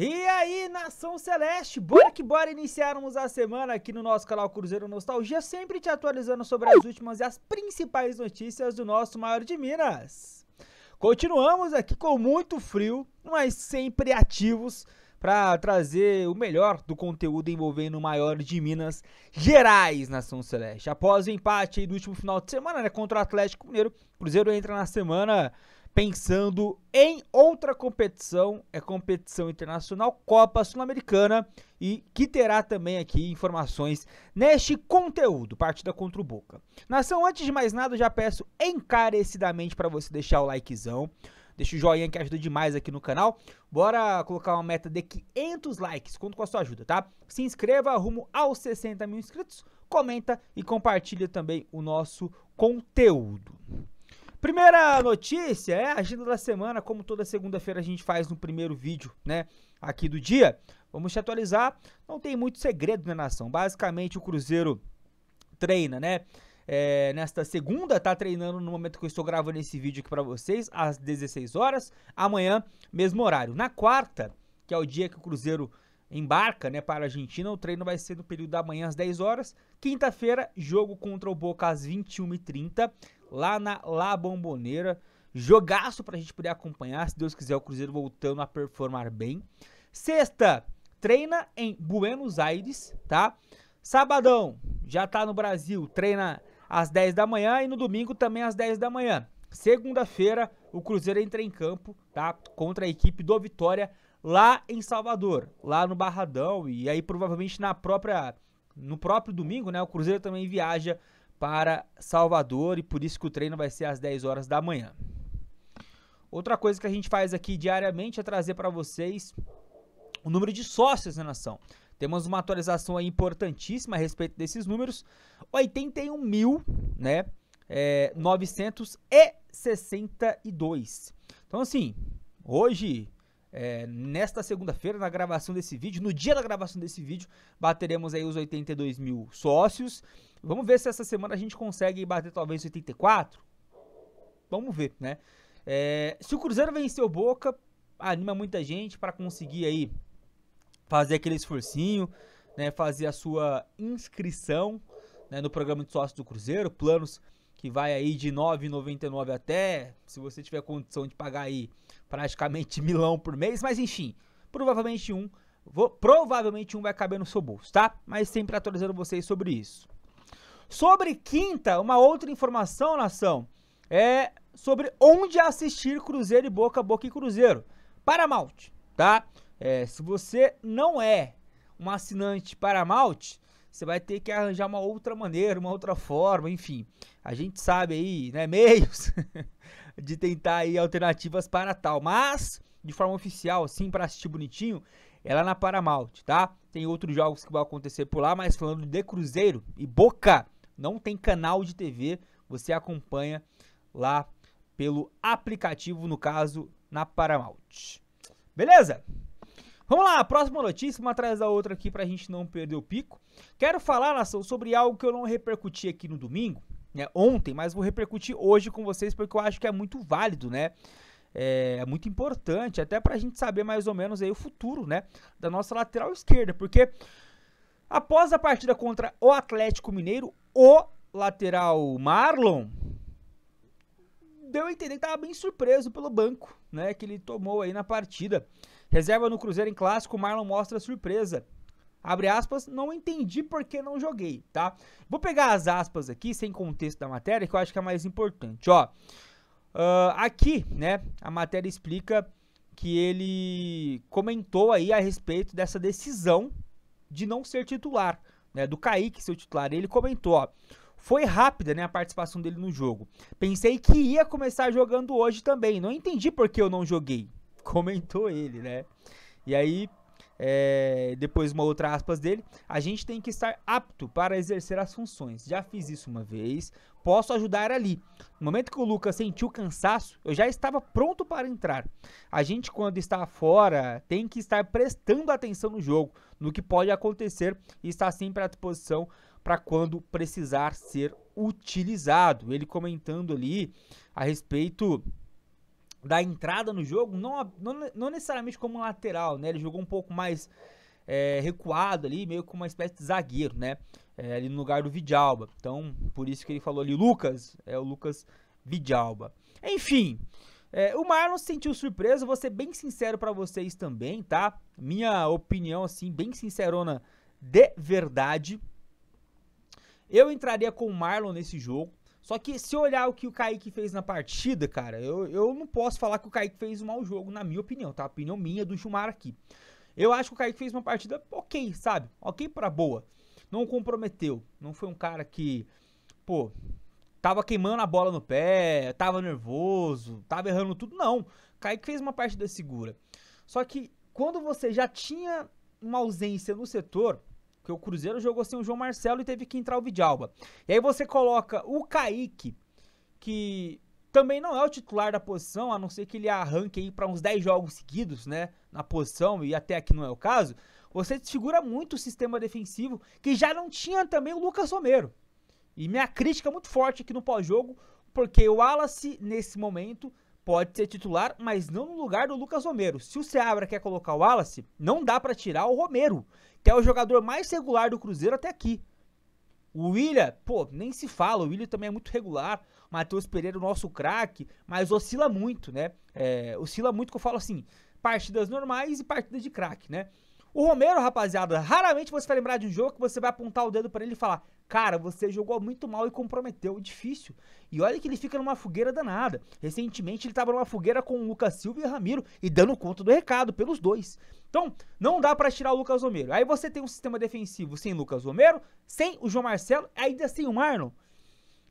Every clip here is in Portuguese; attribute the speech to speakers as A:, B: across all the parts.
A: E aí, nação celeste, bora que bora iniciarmos a semana aqui no nosso canal Cruzeiro Nostalgia, sempre te atualizando sobre as últimas e as principais notícias do nosso maior de Minas. Continuamos aqui com muito frio, mas sempre ativos para trazer o melhor do conteúdo envolvendo o maior de Minas Gerais, nação celeste. Após o empate do último final de semana, né, contra o Atlético Mineiro, o Cruzeiro entra na semana pensando em outra competição, é competição internacional Copa Sul-Americana e que terá também aqui informações neste conteúdo, partida contra o Boca. Nação, antes de mais nada, já peço encarecidamente para você deixar o likezão, deixa o joinha que ajuda demais aqui no canal. Bora colocar uma meta de 500 likes, conto com a sua ajuda, tá? Se inscreva rumo aos 60 mil inscritos, comenta e compartilha também o nosso conteúdo. Primeira notícia é a agenda da semana, como toda segunda-feira a gente faz no primeiro vídeo, né, aqui do dia. Vamos te atualizar, não tem muito segredo na né, nação. Basicamente o Cruzeiro treina, né? É, nesta segunda, tá treinando no momento que eu estou gravando esse vídeo aqui para vocês, às 16 horas, amanhã, mesmo horário. Na quarta, que é o dia que o Cruzeiro embarca, né, para a Argentina, o treino vai ser no período da manhã às 10 horas. Quinta-feira, jogo contra o Boca às 21h30 lá na La Bomboneira. Jogaço pra gente poder acompanhar, se Deus quiser, o Cruzeiro voltando a performar bem. Sexta, treina em Buenos Aires, tá? Sabadão, já tá no Brasil, treina às 10 da manhã e no domingo também às 10 da manhã. Segunda-feira, o Cruzeiro entra em campo, tá? Contra a equipe do Vitória lá em Salvador, lá no Barradão e aí provavelmente na própria no próprio domingo, né? O Cruzeiro também viaja para Salvador e por isso que o treino vai ser às 10 horas da manhã. Outra coisa que a gente faz aqui diariamente é trazer para vocês o número de sócios na nação. Temos uma atualização importantíssima a respeito desses números. 81 mil, né? É, 962. Então, assim, hoje é, nesta segunda-feira, na gravação desse vídeo, no dia da gravação desse vídeo, bateremos aí os 82 mil sócios. Vamos ver se essa semana a gente consegue bater talvez 84. Vamos ver, né? É, se o Cruzeiro vencer o Boca, anima muita gente para conseguir aí fazer aquele esforcinho, né? Fazer a sua inscrição né, no programa de sócios do Cruzeiro, planos que vai aí de 9,99 até, se você tiver condição de pagar aí praticamente milão por mês, mas enfim, provavelmente um, vou, provavelmente um vai caber no seu bolso, tá? Mas sempre atualizando vocês sobre isso. Sobre quinta, uma outra informação, nação, é sobre onde assistir Cruzeiro e Boca, Boca e Cruzeiro. Paramount, tá? É, se você não é um assinante Paramount, você vai ter que arranjar uma outra maneira, uma outra forma, enfim. A gente sabe aí, né, meios de tentar aí alternativas para tal, mas de forma oficial, assim, para assistir bonitinho, é lá na Paramount, tá? Tem outros jogos que vão acontecer por lá, mas falando de Cruzeiro e Boca, não tem canal de TV, você acompanha lá pelo aplicativo, no caso, na Paramount. Beleza? Vamos lá, próxima notícia, uma atrás da outra aqui pra gente não perder o pico. Quero falar, nação, sobre algo que eu não repercuti aqui no domingo, né, ontem, mas vou repercutir hoje com vocês porque eu acho que é muito válido, né? É, é muito importante, até pra gente saber mais ou menos aí o futuro, né? Da nossa lateral esquerda, porque após a partida contra o Atlético Mineiro, o lateral Marlon deu a entender que estava bem surpreso pelo banco, né, que ele tomou aí na partida. Reserva no Cruzeiro em clássico, Marlon mostra surpresa. Abre aspas, não entendi por que não joguei, tá? Vou pegar as aspas aqui, sem contexto da matéria, que eu acho que é mais importante, ó. Uh, aqui, né, a matéria explica que ele comentou aí a respeito dessa decisão de não ser titular, né, do Kaique ser titular. Ele comentou, ó, foi rápida, né, a participação dele no jogo. Pensei que ia começar jogando hoje também, não entendi por que eu não joguei comentou ele, né? E aí, é, depois uma outra aspas dele, a gente tem que estar apto para exercer as funções. Já fiz isso uma vez, posso ajudar ali. No momento que o Lucas sentiu cansaço, eu já estava pronto para entrar. A gente, quando está fora, tem que estar prestando atenção no jogo, no que pode acontecer e estar sempre à disposição para quando precisar ser utilizado. Ele comentando ali a respeito da entrada no jogo, não, não, não necessariamente como lateral, né? Ele jogou um pouco mais é, recuado ali, meio com uma espécie de zagueiro, né? É, ali no lugar do Vidalba. Então, por isso que ele falou ali, Lucas, é o Lucas Vidalba. Enfim, é, o Marlon se sentiu surpreso, vou ser bem sincero para vocês também, tá? Minha opinião, assim, bem sincerona de verdade. Eu entraria com o Marlon nesse jogo, só que se olhar o que o Kaique fez na partida, cara, eu, eu não posso falar que o Kaique fez um mau jogo, na minha opinião, tá? A opinião minha é do Gilmar aqui. Eu acho que o Kaique fez uma partida ok, sabe? Ok para boa. Não comprometeu. Não foi um cara que, pô, tava queimando a bola no pé, tava nervoso, tava errando tudo. Não. O Kaique fez uma partida segura. Só que quando você já tinha uma ausência no setor, porque o Cruzeiro jogou sem o João Marcelo e teve que entrar o Vidalba. E aí você coloca o Kaique, que também não é o titular da posição, a não ser que ele arranque aí para uns 10 jogos seguidos, né, na posição, e até aqui não é o caso. Você desfigura muito o sistema defensivo, que já não tinha também o Lucas Romero. E minha crítica é muito forte aqui no pós-jogo, porque o Wallace, nesse momento, pode ser titular, mas não no lugar do Lucas Romero. Se o Seabra quer colocar o Wallace, não dá para tirar o Romero, que é o jogador mais regular do Cruzeiro até aqui. O William, pô, nem se fala, o William também é muito regular. Matheus Pereira, o nosso craque, mas oscila muito, né? É, oscila muito que eu falo assim, partidas normais e partidas de craque, né? O Romero, rapaziada, raramente você vai lembrar de um jogo que você vai apontar o dedo para ele e falar: Cara, você jogou muito mal e comprometeu, é difícil. E olha que ele fica numa fogueira danada. Recentemente ele estava numa fogueira com o Lucas Silva e Ramiro e dando conta do recado pelos dois. Então, não dá para tirar o Lucas Romero. Aí você tem um sistema defensivo sem Lucas Romero, sem o João Marcelo, ainda sem o Marlon.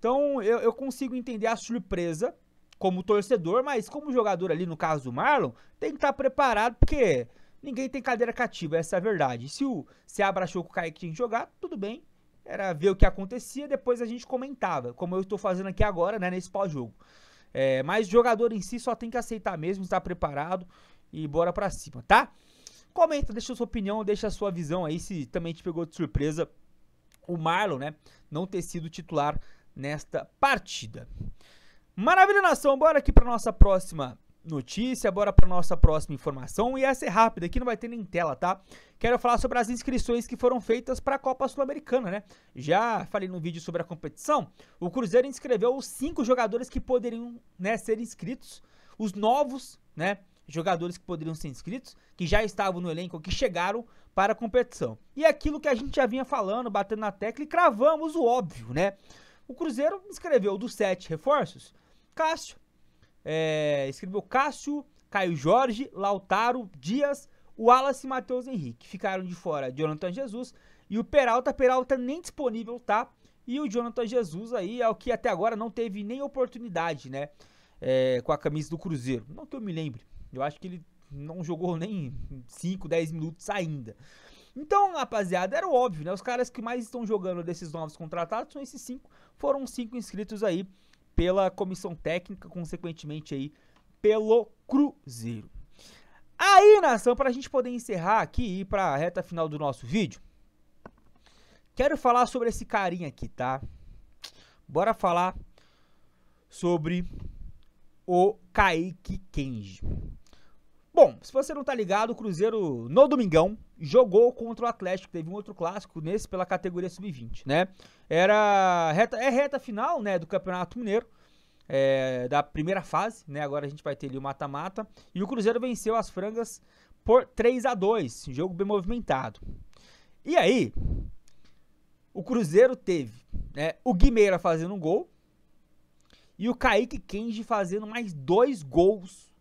A: Então, eu, eu consigo entender a surpresa como torcedor, mas como jogador ali, no caso do Marlon, tem que estar tá preparado, porque Ninguém tem cadeira cativa, essa é a verdade. Se o Seabra achou que o Kaique tinha que jogar, tudo bem. Era ver o que acontecia, depois a gente comentava, como eu estou fazendo aqui agora, né, nesse pós-jogo. É, mas o jogador em si só tem que aceitar mesmo, estar preparado e bora pra cima, tá? Comenta, deixa a sua opinião, deixa a sua visão aí, se também te pegou de surpresa o Marlon, né, não ter sido titular nesta partida. Maravilha, nação, bora aqui pra nossa próxima notícia, bora para nossa próxima informação e essa é rápida, aqui não vai ter nem tela, tá? Quero falar sobre as inscrições que foram feitas para a Copa Sul-Americana, né? Já falei no vídeo sobre a competição, o Cruzeiro inscreveu os cinco jogadores que poderiam, né, ser inscritos, os novos, né, jogadores que poderiam ser inscritos, que já estavam no elenco, que chegaram para a competição. E aquilo que a gente já vinha falando, batendo na tecla e cravamos o óbvio, né? O Cruzeiro inscreveu dos sete reforços, Cássio, é, escreveu Cássio, Caio Jorge, Lautaro, Dias, Wallace e Matheus Henrique. Ficaram de fora Jonathan Jesus e o Peralta. Peralta nem disponível, tá? E o Jonathan Jesus aí é o que até agora não teve nem oportunidade, né? É, com a camisa do Cruzeiro. Não que eu me lembre. Eu acho que ele não jogou nem 5, 10 minutos ainda. Então, rapaziada, era óbvio, né? Os caras que mais estão jogando desses novos contratados são esses cinco. Foram cinco inscritos aí pela comissão técnica, consequentemente aí pelo Cruzeiro. Aí, nação, para a gente poder encerrar aqui e ir para a reta final do nosso vídeo, quero falar sobre esse carinha aqui, tá? Bora falar sobre o Kaique Kenji. Bom, se você não tá ligado, o Cruzeiro no domingão jogou contra o Atlético, teve um outro clássico nesse pela categoria sub-20, né? Era reta, é reta final, né, do Campeonato Mineiro. É, da primeira fase, né? Agora a gente vai ter ali o mata-mata. E o Cruzeiro venceu as frangas por 3 a 2 jogo bem movimentado. E aí, o Cruzeiro teve né, o Guimeira fazendo um gol e o Kaique Kenji fazendo mais dois gols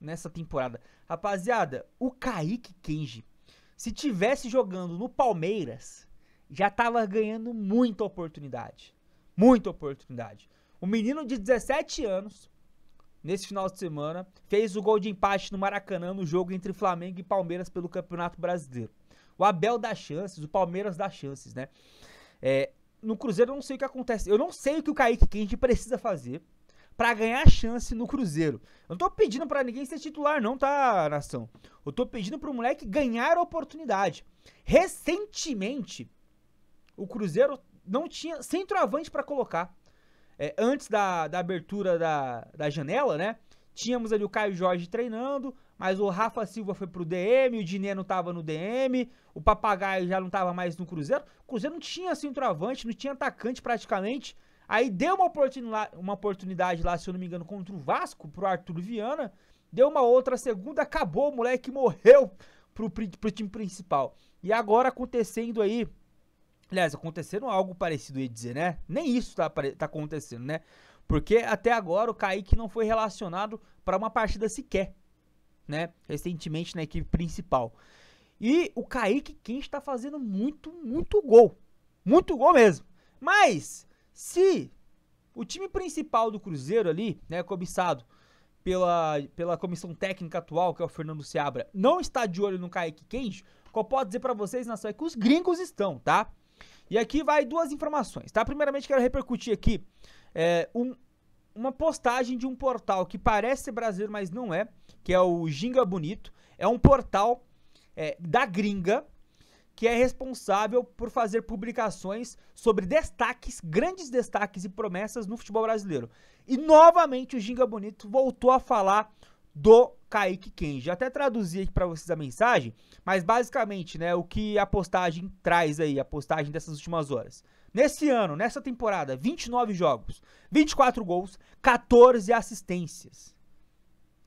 A: nessa temporada. Rapaziada, o Kaique Kenji se tivesse jogando no Palmeiras, já estava ganhando muita oportunidade. Muita oportunidade. O menino de 17 anos, nesse final de semana, fez o gol de empate no Maracanã no jogo entre Flamengo e Palmeiras pelo Campeonato Brasileiro. O Abel dá chances, o Palmeiras dá chances, né? É, no Cruzeiro eu não sei o que acontece. Eu não sei o que o Kaique Kendi precisa fazer para ganhar chance no Cruzeiro. Eu não tô pedindo para ninguém ser titular, não, tá, nação? Eu tô pedindo pro moleque ganhar oportunidade. Recentemente, o Cruzeiro não tinha centroavante para colocar. É, antes da, da abertura da, da janela, né? Tínhamos ali o Caio Jorge treinando, mas o Rafa Silva foi pro DM, o Diné não tava no DM, o Papagaio já não tava mais no Cruzeiro. O Cruzeiro não tinha centroavante, não tinha atacante praticamente. Aí deu uma, oportunidade, uma oportunidade lá, se eu não me engano, contra o Vasco, pro Arthur Viana. Deu uma outra segunda, acabou, o moleque morreu pro, pro time principal. E agora acontecendo aí. Aliás, acontecendo algo parecido, eu ia dizer, né? Nem isso tá, tá acontecendo, né? Porque até agora o Kaique não foi relacionado para uma partida sequer, né? Recentemente na equipe principal. E o Kaique quem está fazendo muito, muito gol. Muito gol mesmo. Mas se o time principal do Cruzeiro ali, né, cobiçado pela, pela comissão técnica atual, que é o Fernando Seabra, não está de olho no Kaique Kenji, o que eu posso dizer para vocês, nação, é que os gringos estão, tá? E aqui vai duas informações, tá? Primeiramente, quero repercutir aqui é, um, uma postagem de um portal que parece brasileiro, mas não é, que é o Ginga Bonito. É um portal é, da gringa, que é responsável por fazer publicações sobre destaques, grandes destaques e promessas no futebol brasileiro. E novamente o Ginga Bonito voltou a falar do Kaique Kenji. Até traduzi aqui para vocês a mensagem, mas basicamente, né, o que a postagem traz aí, a postagem dessas últimas horas. Nesse ano, nessa temporada, 29 jogos, 24 gols, 14 assistências.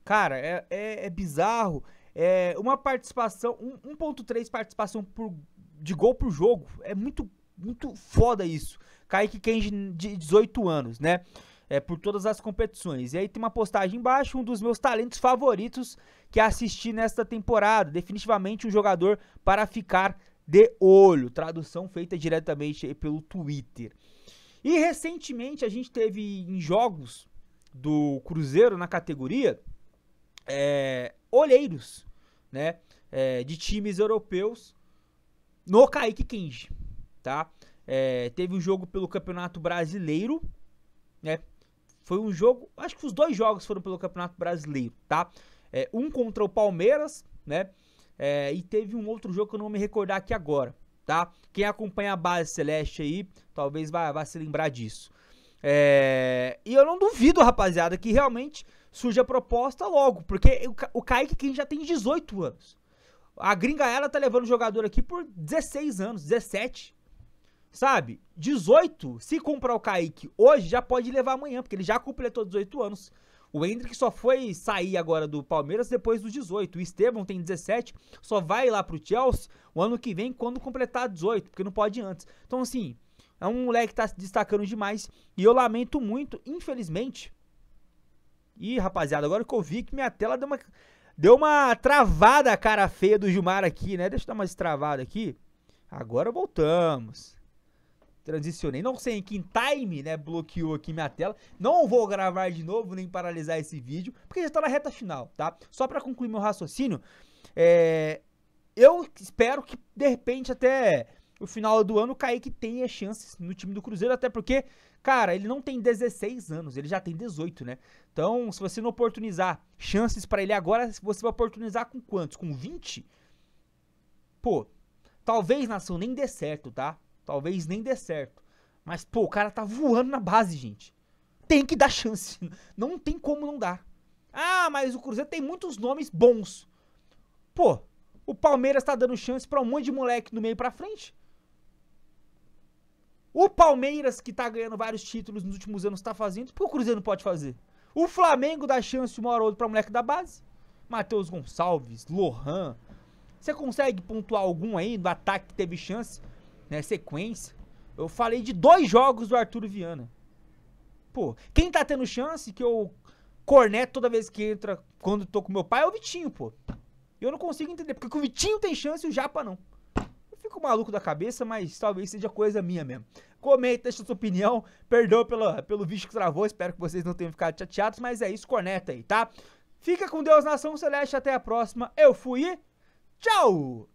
A: Cara, é, é, é bizarro, é, uma participação, 1.3 participação por, de gol por jogo. É muito, muito foda isso. Kaique Kenji de 18 anos, né? É, por todas as competições. E aí tem uma postagem embaixo, um dos meus talentos favoritos que assisti nesta temporada. Definitivamente um jogador para ficar de olho. Tradução feita diretamente pelo Twitter. E recentemente a gente teve em jogos do Cruzeiro na categoria é, olheiros, né? É, de times europeus no Kaique Kenji, tá? É, teve um jogo pelo Campeonato Brasileiro, né? Foi um jogo, acho que os dois jogos foram pelo Campeonato Brasileiro, tá? É, um contra o Palmeiras, né? É, e teve um outro jogo que eu não vou me recordar aqui agora, tá? Quem acompanha a base celeste aí, talvez vá, vá se lembrar disso. É, e eu não duvido, rapaziada, que realmente surge a proposta logo, porque o, Kaique aqui já tem 18 anos. A gringa ela tá levando o jogador aqui por 16 anos, 17. Sabe? 18, se comprar o Kaique hoje, já pode levar amanhã, porque ele já completou 18 anos. O Hendrick só foi sair agora do Palmeiras depois dos 18. O Esteban tem 17, só vai lá pro Chelsea o ano que vem quando completar 18, porque não pode antes. Então, assim, é um moleque que tá se destacando demais e eu lamento muito, infelizmente, Ih, rapaziada, agora que eu vi que minha tela deu uma, deu uma travada a cara feia do Gilmar aqui, né? Deixa eu dar uma travada aqui. Agora voltamos. Transicionei. Não sei em que time, né? Bloqueou aqui minha tela. Não vou gravar de novo, nem paralisar esse vídeo, porque já tá na reta final, tá? Só para concluir meu raciocínio, é... eu espero que de repente até o final do ano o Kaique tenha chances no time do Cruzeiro, até porque, cara, ele não tem 16 anos, ele já tem 18, né? Então, se você não oportunizar chances para ele agora, você vai oportunizar com quantos? Com 20? Pô, talvez nação nem dê certo, tá? Talvez nem dê certo. Mas, pô, o cara tá voando na base, gente. Tem que dar chance. Não tem como não dar. Ah, mas o Cruzeiro tem muitos nomes bons. Pô, o Palmeiras tá dando chance para um monte de moleque no meio para frente. O Palmeiras, que tá ganhando vários títulos nos últimos anos, tá fazendo. Por que o Cruzeiro não pode fazer? O Flamengo dá chance uma hora ou outra pra moleque da base. Matheus Gonçalves, Lohan. Você consegue pontuar algum aí do ataque que teve chance? Né, sequência. Eu falei de dois jogos do Arthur Viana. Pô, quem tá tendo chance que eu corneto toda vez que entra quando tô com meu pai é o Vitinho, pô. Eu não consigo entender porque o Vitinho tem chance e o Japa não. Fico maluco da cabeça, mas talvez seja coisa minha mesmo. Comenta, deixa sua opinião. Perdoa pela, pelo vídeo que travou. Espero que vocês não tenham ficado chateados, mas é isso, corneta aí, tá? Fica com Deus, nação celeste. Até a próxima. Eu fui tchau!